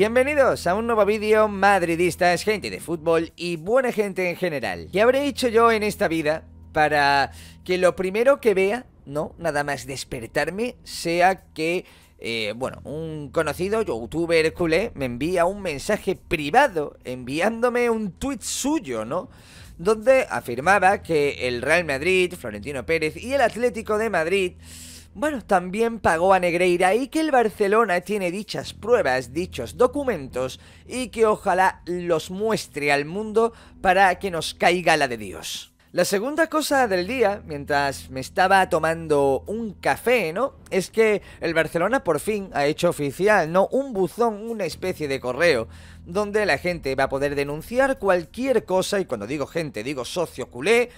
Bienvenidos a un nuevo vídeo madridistas, gente de fútbol y buena gente en general. ¿Qué habré hecho yo en esta vida para que lo primero que vea, no, nada más despertarme, sea que, eh, bueno, un conocido youtuber culé me envía un mensaje privado enviándome un tweet suyo, ¿no? Donde afirmaba que el Real Madrid, Florentino Pérez y el Atlético de Madrid bueno, también pagó a Negreira y que el Barcelona tiene dichas pruebas, dichos documentos y que ojalá los muestre al mundo para que nos caiga la de Dios. La segunda cosa del día, mientras me estaba tomando un café, ¿no? Es que el Barcelona por fin ha hecho oficial, ¿no? Un buzón, una especie de correo donde la gente va a poder denunciar cualquier cosa, y cuando digo gente, digo socio culé,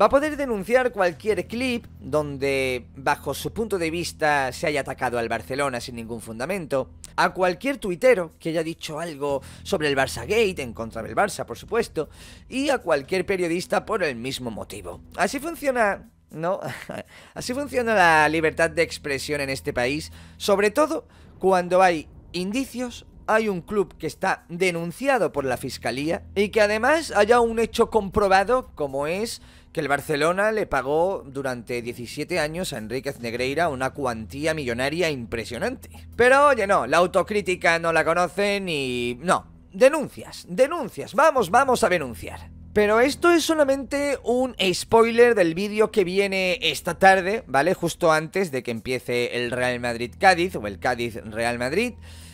va a poder denunciar cualquier clip donde, bajo su punto de vista, se haya atacado al Barcelona sin ningún fundamento, a cualquier tuitero que haya dicho algo sobre el Barça Gate, en contra del Barça, por supuesto, y a cualquier periodista por el mismo motivo. Así funciona ¿no? Así funciona la libertad de expresión en este país, sobre todo cuando hay indicios hay un club que está denunciado por la fiscalía y que además haya un hecho comprobado como es que el Barcelona le pagó durante 17 años a Enríquez Negreira una cuantía millonaria impresionante. Pero oye, no, la autocrítica no la conocen y... no, denuncias, denuncias, vamos, vamos a denunciar. Pero esto es solamente un spoiler del vídeo que viene esta tarde, ¿vale? Justo antes de que empiece el Real Madrid-Cádiz o el Cádiz-Real Madrid. cádiz o el cádiz real madrid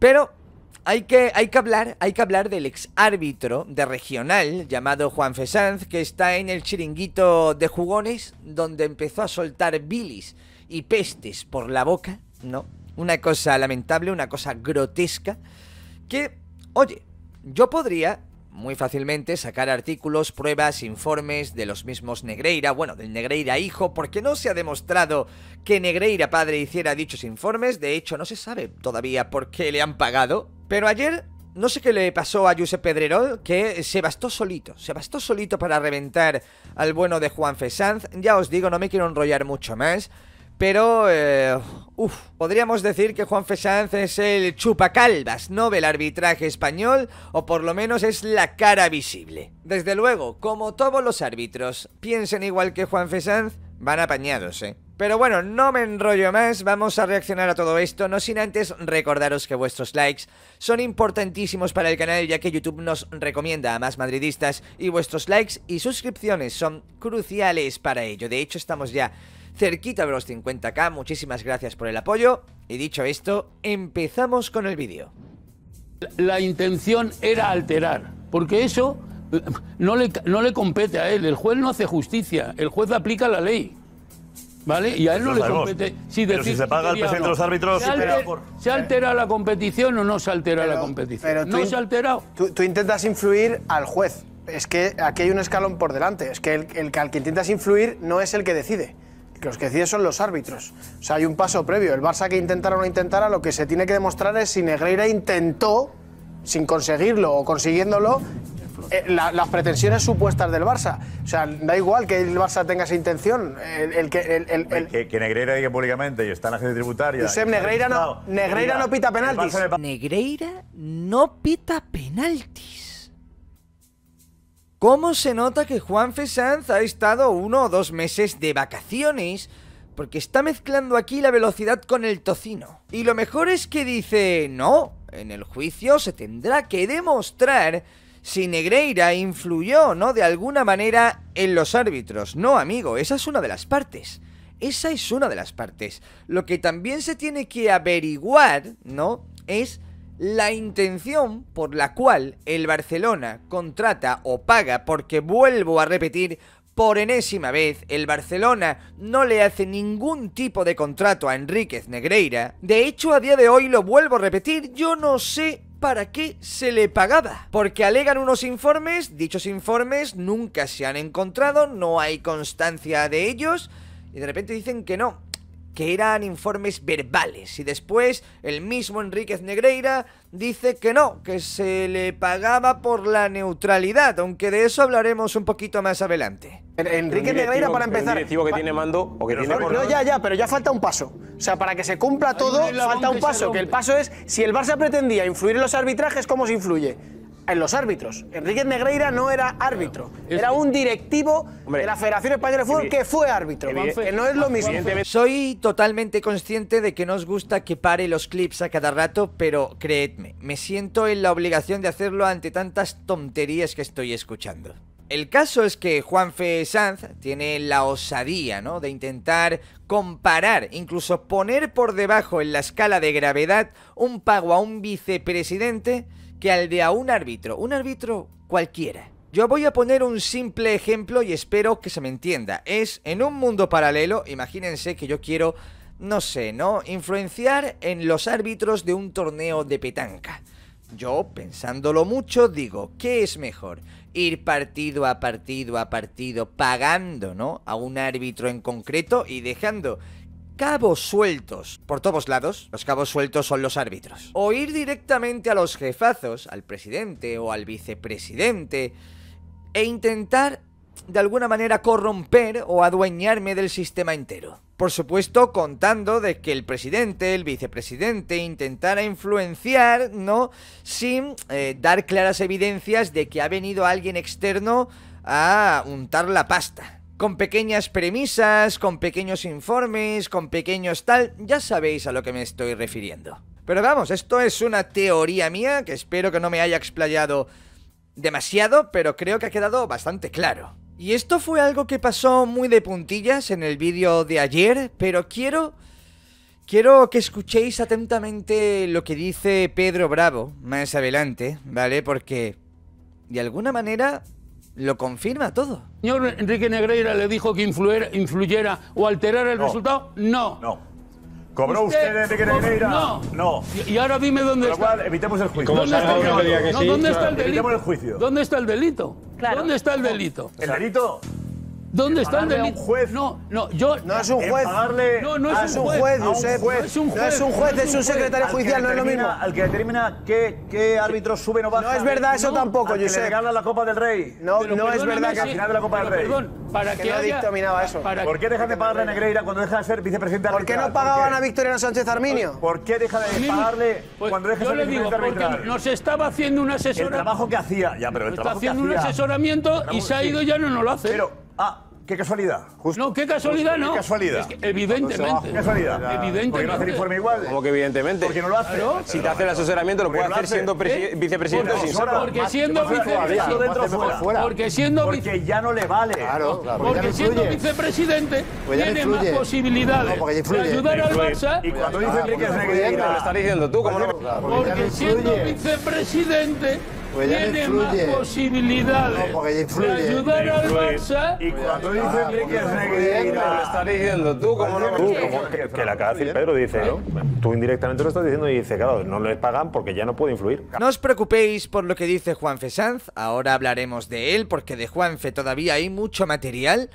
pero hay que, hay que hablar, hay que hablar del ex árbitro de regional llamado Juan Fesanz, que está en el chiringuito de jugones, donde empezó a soltar bilis y pestes por la boca, ¿no? Una cosa lamentable, una cosa grotesca, que, oye, yo podría muy fácilmente sacar artículos, pruebas, informes de los mismos Negreira, bueno, del Negreira hijo, porque no se ha demostrado que Negreira padre hiciera dichos informes, de hecho no se sabe todavía por qué le han pagado, pero ayer no sé qué le pasó a Josep Pedrerol, que se bastó solito, se bastó solito para reventar al bueno de Juan Fesanz. Ya os digo, no me quiero enrollar mucho más. Pero, eh, uff, podríamos decir que Juan Fesanz es el chupacalvas, no el arbitraje español, o por lo menos es la cara visible. Desde luego, como todos los árbitros piensen igual que Juan Fesanz, van apañados, ¿eh? Pero bueno, no me enrollo más, vamos a reaccionar a todo esto, no sin antes recordaros que vuestros likes son importantísimos para el canal ya que YouTube nos recomienda a más madridistas y vuestros likes y suscripciones son cruciales para ello. De hecho, estamos ya cerquita de los 50k, muchísimas gracias por el apoyo. Y dicho esto, empezamos con el vídeo. La intención era alterar, porque eso no le, no le compete a él. El juez no hace justicia, el juez aplica la ley. ¿Vale? Y a él no, le compete. Si pero si se paga el presidente de los árbitros, se, altera la competición o no se altera la competición? no se ha alterado. Tú, intentas influir al juez. Es que aquí hay un escalón por delante. Es que el, el, el que intentas influir no es el que decide que los que deciden son los árbitros. O sea, hay un paso previo. El Barça que intentara o no intentara, lo que se tiene que demostrar es si Negreira intentó, sin conseguirlo o consiguiéndolo, eh, las pretensiones supuestas del Barça. O sea, da igual que el Barça tenga esa intención. El, que, Negreira diga públicamente y está en la agencia tributaria. Josep, Negreira, no, Negreira no pita penaltis. Negreira no pita penaltis. ¿Cómo se nota que Juan Fesanz ha estado uno o dos meses de vacaciones? Porque está mezclando aquí la velocidad con el tocino. Y lo mejor es que dice, no, en el juicio se tendrá que demostrar si Negreira influyó no de alguna manera en los árbitros. No, amigo, esa es una de las partes. Esa es una de las partes. Lo que también se tiene que averiguar, ¿no? Es la intención por la cual el Barcelona contrata o paga, porque vuelvo a repetir, por enésima vez, el Barcelona no le hace ningún tipo de contrato a Enríquez Negreira. De hecho, a día de hoy lo vuelvo a repetir, yo no sé para qué se le pagaba. Porque alegan unos informes, dichos informes nunca se han encontrado, no hay constancia de ellos, y de repente dicen que no, que eran informes verbales. Y después el mismo Enríquez Negreira dice que no, que se le pagaba por la neutralidad, aunque de eso hablaremos un poquito más adelante. Enriquez Negreira, para empezar. El directivo que tiene mando o que tiene no, ya, ya, pero ya falta un paso. O sea, para que se cumpla todo, falta un paso. Que el paso es: si el Barça pretendía influir en los arbitrajes, ¿cómo se influye? en los árbitros. Enrique Negreira no era árbitro, era un directivo de la Federación Española de Fútbol que fue árbitro, que no es lo mismo. Soy totalmente consciente de que no os gusta que pare los clips a cada rato, pero creedme, me siento en la obligación de hacerlo ante tantas tonterías que estoy escuchando. El caso es que Juanfe Sanz tiene la osadía, ¿no? De intentar comparar, incluso poner por debajo en la escala de gravedad un pago a un vicepresidente que al de a un árbitro, un árbitro cualquiera. Yo voy a poner un simple ejemplo y espero que se me entienda. Es en un mundo paralelo, imagínense que yo quiero, no sé, ¿no? Influenciar en los árbitros de un torneo de petanca. Yo, pensándolo mucho, digo, ¿qué es mejor? Ir partido a partido a partido, pagando, ¿no? A un árbitro en concreto y dejando cabos sueltos por todos lados, los cabos sueltos son los árbitros. O ir directamente a los jefazos, al presidente o al vicepresidente, e intentar de alguna manera corromper o adueñarme del sistema entero. Por supuesto, contando de que el presidente, el vicepresidente, intentara influenciar, ¿no? Sin eh, dar claras evidencias de que ha venido alguien externo a untar la pasta con pequeñas premisas, con pequeños informes, con pequeños tal, ya sabéis a lo que me estoy refiriendo. Pero vamos, esto es una teoría mía que espero que no me haya explayado demasiado, pero creo que ha quedado bastante claro. Y esto fue algo que pasó muy de puntillas en el vídeo de ayer, pero quiero... Quiero que escuchéis atentamente lo que dice Pedro Bravo más adelante, ¿vale? Porque de alguna manera lo confirma todo. Señor Enrique Negreira le dijo que influyera o alterara el resultado. No. No. ¿Cobró usted, Enrique Negreira? No. no. Y, ahora dime dónde está. evitemos el juicio. ¿Dónde está el, no, ¿dónde está el delito? Evitemos el juicio. ¿Dónde está el delito? ¿Dónde está el delito? ¿El delito? ¿Dónde está el Un juez. No, no, yo. No es un juez. no, no es, un juez, No es un juez, no es un juez, es un secretario judicial, no es lo mismo. Al que determina qué, árbitro sube o baja. No es verdad eso tampoco, yo sé. Que la Copa del Rey. No, no es verdad que al final de la Copa del Rey. Perdón, para que, no dictaminaba eso. ¿Por qué deja de pagarle a Negreira cuando deja de ser vicepresidente arbitral? ¿Por qué no pagaban a Victoria Sánchez Arminio? Pues, ¿Por qué deja de pagarle pues, cuando deja de ser vicepresidente arbitral? Porque nos estaba haciendo un asesoramiento. El trabajo que hacía, ya, pero el trabajo que hacía. Está haciendo un asesoramiento y se ha ido ya no lo hace. Ah, qué casualidad. No, qué casualidad no. Qué casualidad. evidentemente. Qué casualidad. Evidentemente. Porque no hace el informe igual. Como que evidentemente. Porque no lo hace. Si te hace el asesoramiento lo puede hacer siendo ¿Eh? vicepresidente sin ser. Porque siendo vicepresidente. Porque siendo Porque ya no le vale. Claro, Porque, siendo vicepresidente tiene más posibilidades de ayudar al Barça. Y cuando dice Enrique es lo está diciendo tú. Porque siendo vicepresidente pues ya tiene más posibilidades no, porque influye. de ayudar al Barça. Y cuando dice Enrique es lo está diciendo tú, como no que, que la acaba de Pedro, dice, ¿no? tú indirectamente lo estás diciendo y dice, claro, no le pagan porque ya no puede influir. No os preocupéis por lo que dice Juan Fesanz, ahora hablaremos de él, porque de Juanfe todavía hay mucho material.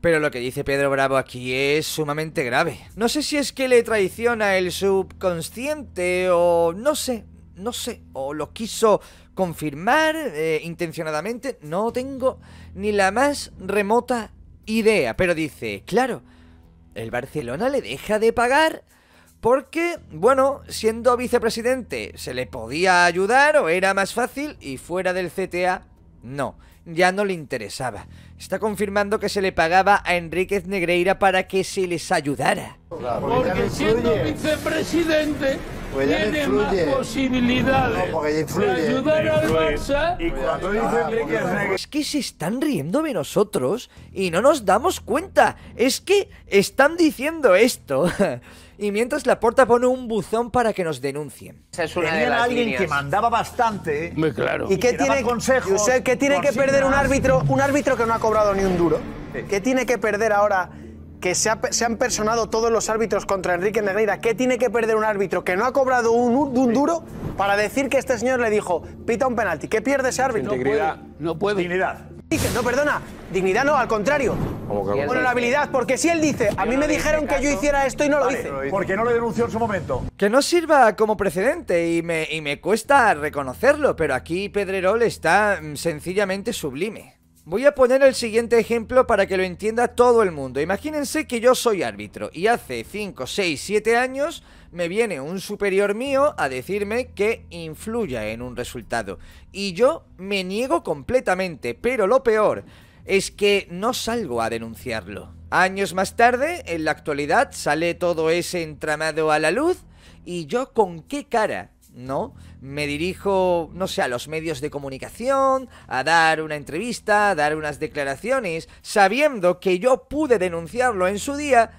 Pero lo que dice Pedro Bravo aquí es sumamente grave. No sé si es que le traiciona el subconsciente o no sé, no sé, o lo quiso confirmar eh, intencionadamente, no tengo ni la más remota idea. Pero dice, claro, el Barcelona le deja de pagar porque, bueno, siendo vicepresidente se le podía ayudar o era más fácil y fuera del CTA, no, ya no le interesaba. Está confirmando que se le pagaba a Enríquez Negreira para que se les ayudara. Porque siendo vicepresidente pues no, de ayudar al Y pues cuando Es que se están riendo de nosotros y no nos damos cuenta. Es que están diciendo esto. y mientras la porta pone un buzón para que nos denuncien. Es una alguien que mandaba bastante. Muy claro. ¿Y, que tiene, consejos, que tiene que perder un árbitro, un árbitro que no ha cobrado ni un duro? Que tiene que perder ahora que se, han personado todos los árbitros contra Enrique Negreira. ¿Qué tiene que perder un árbitro que no ha cobrado un, duro para decir que este señor le dijo, pita un penalti? ¿Qué pierde ese árbitro? Integridad. No puede. Dignidad. No, perdona, dignidad no, al contrario. habilidad, porque si él dice, a mí me dijeron que yo hiciera esto y no lo hice. Porque no lo denunció en su momento. Que no sirva como precedente y me, y me cuesta reconocerlo, pero aquí Pedrerol está mm, sencillamente sublime. Voy a poner el siguiente ejemplo para que lo entienda todo el mundo. Imagínense que yo soy árbitro y hace 5, 6, 7 años me viene un superior mío a decirme que influya en un resultado. Y yo me niego completamente, pero lo peor es que no salgo a denunciarlo. Años más tarde, en la actualidad, sale todo ese entramado a la luz y yo con qué cara ¿no? Me dirijo, no sé, a los medios de comunicación, a dar una entrevista, a dar unas declaraciones, sabiendo que yo pude denunciarlo en su día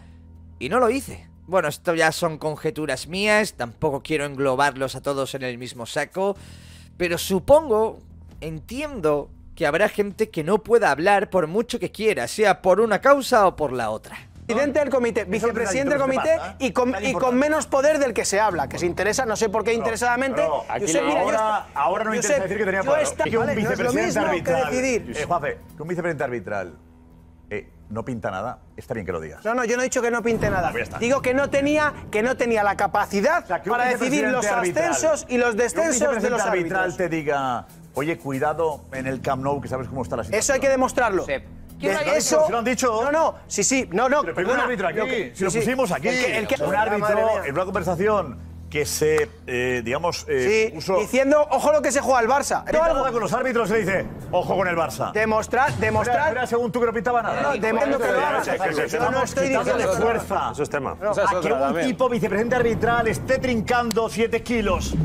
y no lo hice. Bueno, esto ya son conjeturas mías, tampoco quiero englobarlos a todos en el mismo saco, pero supongo, entiendo que habrá gente que no pueda hablar por mucho que quiera, sea por una causa o por la otra. Presidente del comité, vicepresidente del comité este y con, menos poder del que se habla, que se interesa, no sé por qué interesadamente. yo sé ahora, no interesa decir que tenía poder. Está, que un vicepresidente no arbitral. Que decidir. Eh, que un vicepresidente arbitral eh, no pinta nada, está bien que lo digas. No, no, yo no he dicho que no pinte nada. Pues Digo que no tenía, que no tenía la capacidad para decidir los ascensos y los descensos de los arbitral árbitros. arbitral te diga, oye, cuidado en el Camp Nou, que sabes cómo está la situación. Eso hay que demostrarlo eso, lo han dicho. No, no, sí, sí, no, no. Pero un árbitro aquí, si lo pusimos aquí, el que, el un ah, árbitro en una conversación que se, eh, digamos, eh, sí, diciendo, ojo lo que se juega al Barça. No algo con los árbitros se dice, ojo con el Barça. Demostrar, demostrar... Era, según tú que no pintaba nada. No, que no no estoy diciendo fuerza. Eso es tema. a que un tipo vicepresidente arbitral esté trincando 7 kilos.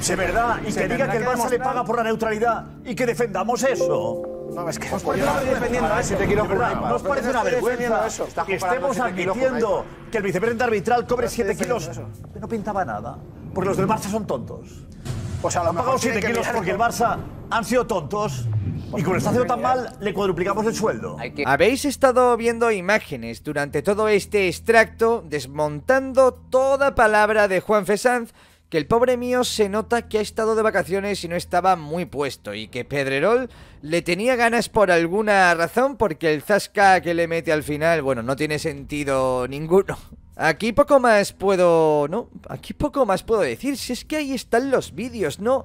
Es verdad, y que diga que el Barça le paga por la neutralidad y que defendamos eso. No, es que os parece defendiendo No os parece una vergüenza que estemos admitiendo que el vicepresidente arbitral cobre 7 kilos. no pintaba nada. Porque los del Barça son tontos. o pues sea lo han pagado 7 kilos porque el Barça han sido tontos. Y como lo está haciendo tan mal, le cuadruplicamos el sueldo. Habéis estado viendo imágenes durante todo este extracto desmontando toda palabra de Juan Fesanz el pobre mío se nota que ha estado de vacaciones y no estaba muy puesto, y que Pedrerol le tenía ganas por alguna razón, porque el zasca que le mete al final, bueno, no tiene sentido ninguno. Aquí poco más puedo... no, aquí poco más puedo decir, si es que ahí están los vídeos, ¿no? no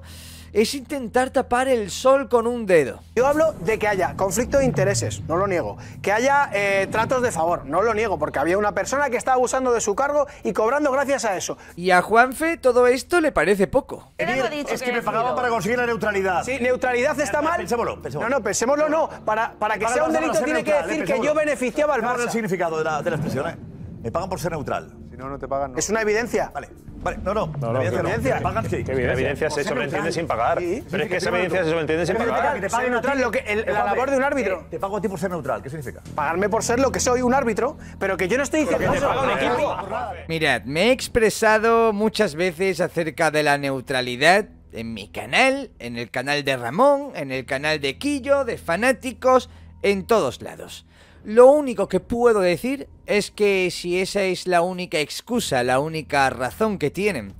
es intentar tapar el sol con un dedo. Yo hablo de que haya conflicto de intereses, no lo niego. Que haya eh, tratos de favor, no lo niego, porque había una persona que estaba abusando de su cargo y cobrando gracias a eso. Y a Juanfe todo esto le parece poco. es que, me pagaban para conseguir la neutralidad. Sí, neutralidad está mal. Pensémoslo, pensémoslo. No, no, pensémoslo no. Para, para que sea un delito tiene que ¿eh? decir que yo beneficiaba al Barça. el significado de la, de expresión, ¿eh? Me pagan por ser neutral. Si no, no te pagan. Es una evidencia. Vale no, no. no, no la evidencia, sí. evidencia se sobreentiende sin pagar? pero es que esa evidencia se sobreentiende sin pagar. Que te pague neutral lo que, la labor de un árbitro. Te pago a ti por ser neutral, ¿qué significa? Pagarme por ser lo que soy, un árbitro, pero que yo no estoy diciendo que te un equipo. Mirad, me he expresado muchas veces acerca de la neutralidad en mi canal, en el canal de Ramón, en el canal de Quillo, de Fanáticos, en todos lados. Lo único que puedo decir es que si esa es la única excusa, la única razón que tienen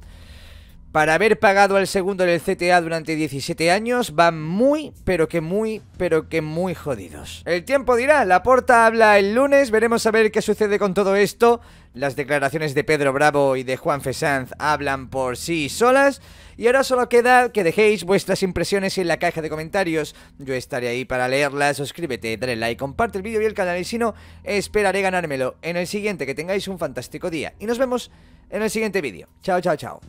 para haber pagado al segundo del CTA durante 17 años, van muy, pero que muy, pero que muy jodidos. El tiempo dirá, la porta habla el lunes, veremos a ver qué sucede con todo esto. Las declaraciones de Pedro Bravo y de Juan Fesanz hablan por sí solas. Y ahora solo queda que dejéis vuestras impresiones en la caja de comentarios. Yo estaré ahí para leerlas. Suscríbete, dale like, comparte el vídeo y el canal. Y si no, esperaré ganármelo en el siguiente. Que tengáis un fantástico día. Y nos vemos en el siguiente vídeo. Chao, chao, chao.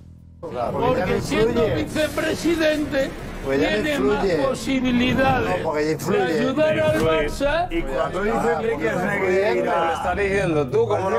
Claro, porque siendo vicepresidente pues tiene más posibilidades no, de ayudar al Barça. Y cuando dice que es negro, lo estás diciendo tú, como no.